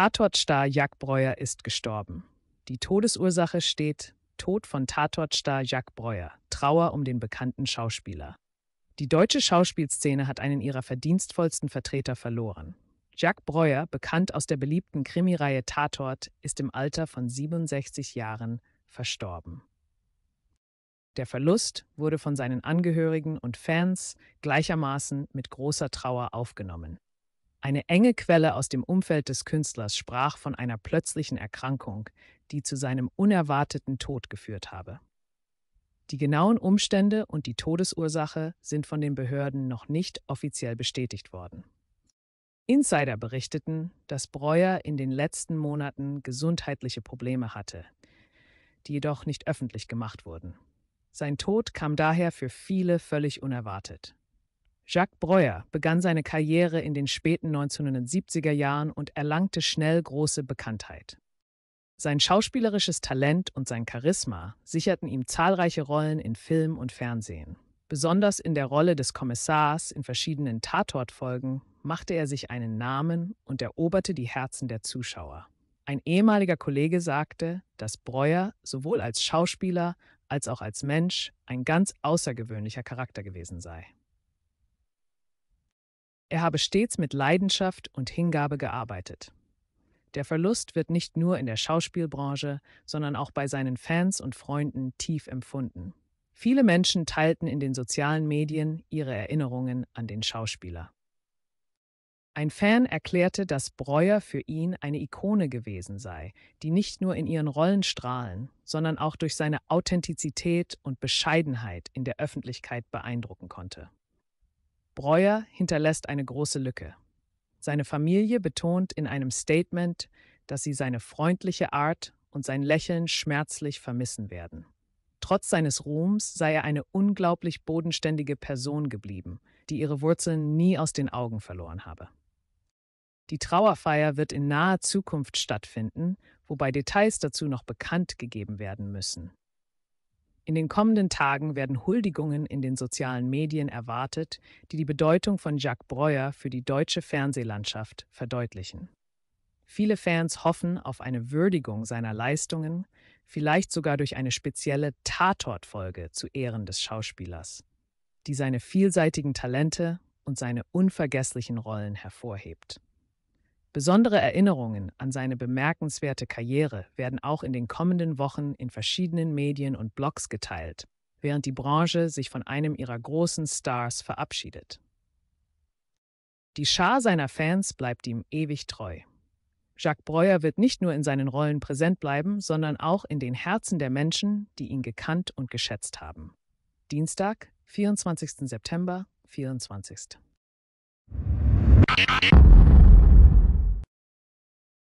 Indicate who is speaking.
Speaker 1: Tatortstar Jack Breuer ist gestorben. Die Todesursache steht Tod von Tatortstar Jack Breuer, Trauer um den bekannten Schauspieler. Die deutsche Schauspielszene hat einen ihrer verdienstvollsten Vertreter verloren. Jack Breuer, bekannt aus der beliebten Krimireihe Tatort, ist im Alter von 67 Jahren verstorben. Der Verlust wurde von seinen Angehörigen und Fans gleichermaßen mit großer Trauer aufgenommen. Eine enge Quelle aus dem Umfeld des Künstlers sprach von einer plötzlichen Erkrankung, die zu seinem unerwarteten Tod geführt habe. Die genauen Umstände und die Todesursache sind von den Behörden noch nicht offiziell bestätigt worden. Insider berichteten, dass Breuer in den letzten Monaten gesundheitliche Probleme hatte, die jedoch nicht öffentlich gemacht wurden. Sein Tod kam daher für viele völlig unerwartet. Jacques Breuer begann seine Karriere in den späten 1970er Jahren und erlangte schnell große Bekanntheit. Sein schauspielerisches Talent und sein Charisma sicherten ihm zahlreiche Rollen in Film und Fernsehen. Besonders in der Rolle des Kommissars in verschiedenen Tatortfolgen machte er sich einen Namen und eroberte die Herzen der Zuschauer. Ein ehemaliger Kollege sagte, dass Breuer sowohl als Schauspieler als auch als Mensch ein ganz außergewöhnlicher Charakter gewesen sei. Er habe stets mit Leidenschaft und Hingabe gearbeitet. Der Verlust wird nicht nur in der Schauspielbranche, sondern auch bei seinen Fans und Freunden tief empfunden. Viele Menschen teilten in den sozialen Medien ihre Erinnerungen an den Schauspieler. Ein Fan erklärte, dass Breuer für ihn eine Ikone gewesen sei, die nicht nur in ihren Rollen strahlen, sondern auch durch seine Authentizität und Bescheidenheit in der Öffentlichkeit beeindrucken konnte. Breuer hinterlässt eine große Lücke. Seine Familie betont in einem Statement, dass sie seine freundliche Art und sein Lächeln schmerzlich vermissen werden. Trotz seines Ruhms sei er eine unglaublich bodenständige Person geblieben, die ihre Wurzeln nie aus den Augen verloren habe. Die Trauerfeier wird in naher Zukunft stattfinden, wobei Details dazu noch bekannt gegeben werden müssen. In den kommenden Tagen werden Huldigungen in den sozialen Medien erwartet, die die Bedeutung von Jacques Breuer für die deutsche Fernsehlandschaft verdeutlichen. Viele Fans hoffen auf eine Würdigung seiner Leistungen, vielleicht sogar durch eine spezielle Tatortfolge zu Ehren des Schauspielers, die seine vielseitigen Talente und seine unvergesslichen Rollen hervorhebt. Besondere Erinnerungen an seine bemerkenswerte Karriere werden auch in den kommenden Wochen in verschiedenen Medien und Blogs geteilt, während die Branche sich von einem ihrer großen Stars verabschiedet. Die Schar seiner Fans bleibt ihm ewig treu. Jacques Breuer wird nicht nur in seinen Rollen präsent bleiben, sondern auch in den Herzen der Menschen, die ihn gekannt und geschätzt haben. Dienstag, 24. September, 24.